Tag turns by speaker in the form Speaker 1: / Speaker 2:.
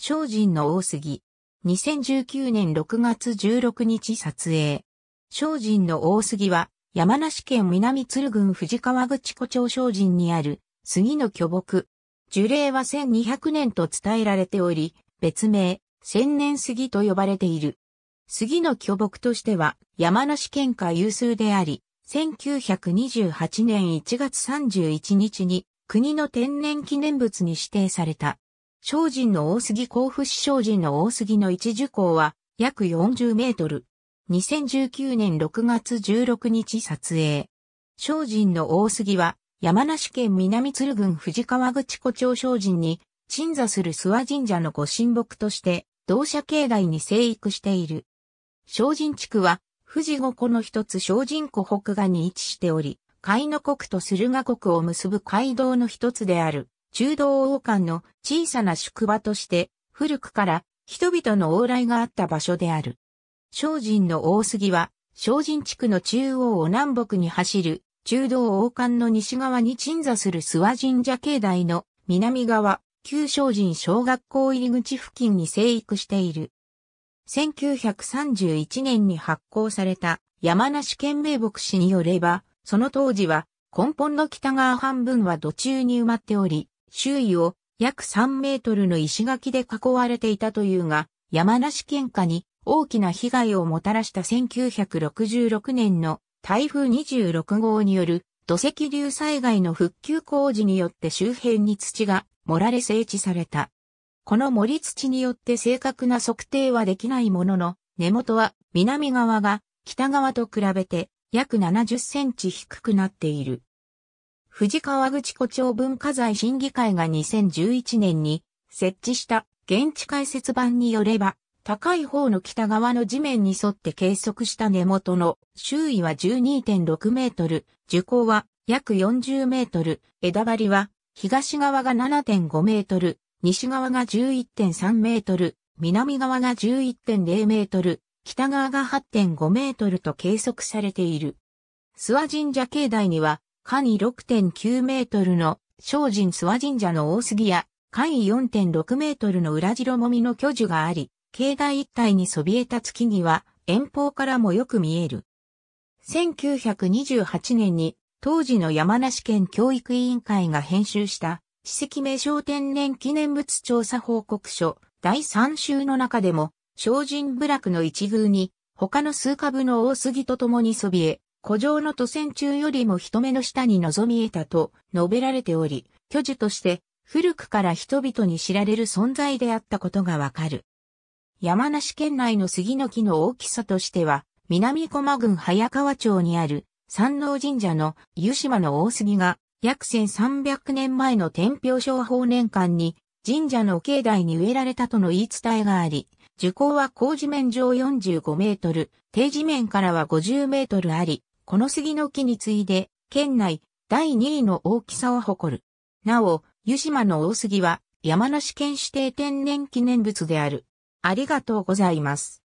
Speaker 1: 精進の大杉。2019年6月16日撮影。精進の大杉は、山梨県南鶴郡藤川口湖町精進にある杉の巨木。樹齢は1200年と伝えられており、別名、千年杉と呼ばれている。杉の巨木としては山梨県下有数であり、1928年1月31日に国の天然記念物に指定された。精人の大杉甲府市精人の大杉の一樹港は約40メートル。2019年6月16日撮影。精人の大杉は山梨県南鶴郡富士川口湖町精人に鎮座する諏訪神社のご神木として同社境内に生育している。精人地区は富士五湖の一つ精人湖北岸に位置しており、海の国と駿河国を結ぶ街道の一つである。中道王冠の小さな宿場として古くから人々の往来があった場所である。精進の大杉は、精進地区の中央を南北に走る中道王冠の西側に鎮座する諏訪神社境内の南側、旧精進小学校入り口付近に生育している。1931年に発行された山梨県名牧師によれば、その当時は根本の北側半分は土中に埋まっており、周囲を約3メートルの石垣で囲われていたというが、山梨県下に大きな被害をもたらした1966年の台風26号による土石流災害の復旧工事によって周辺に土が盛られ整地された。この盛り土によって正確な測定はできないものの、根元は南側が北側と比べて約70センチ低くなっている。富士河口湖町文化財審議会が2011年に設置した現地解説版によれば、高い方の北側の地面に沿って計測した根元の周囲は12.6メートル、樹高は約40メートル、枝張りは東側が7.5メートル、西側が11.3メートル、南側が11.0メートル、北側が8.5メートルと計測されている。諏訪神社境内には下に6.9メートルの精進諏訪神社の大杉や、下位4.6メートルの裏白もみの巨樹があり、境内一帯にそびえた月には遠方からもよく見える。1928年に当時の山梨県教育委員会が編集した史跡名称天然記念物調査報告書第3集の中でも精進部落の一宮に他の数株の大杉と共にそびえ古城の都線中よりも人目の下に望み得たと述べられており、巨樹として古くから人々に知られる存在であったことがわかる。山梨県内の杉の木の大きさとしては、南駒郡早川町にある山王神社の湯島の大杉が約1300年前の天平商法年間に神社の境内に植えられたとの言い伝えがあり、樹高は工事面上45メートル、低地面からは50メートルあり、この杉の木に次いで、県内第2位の大きさを誇る。なお、湯島の大杉は山梨県指定天然記念物である。ありがとうございます。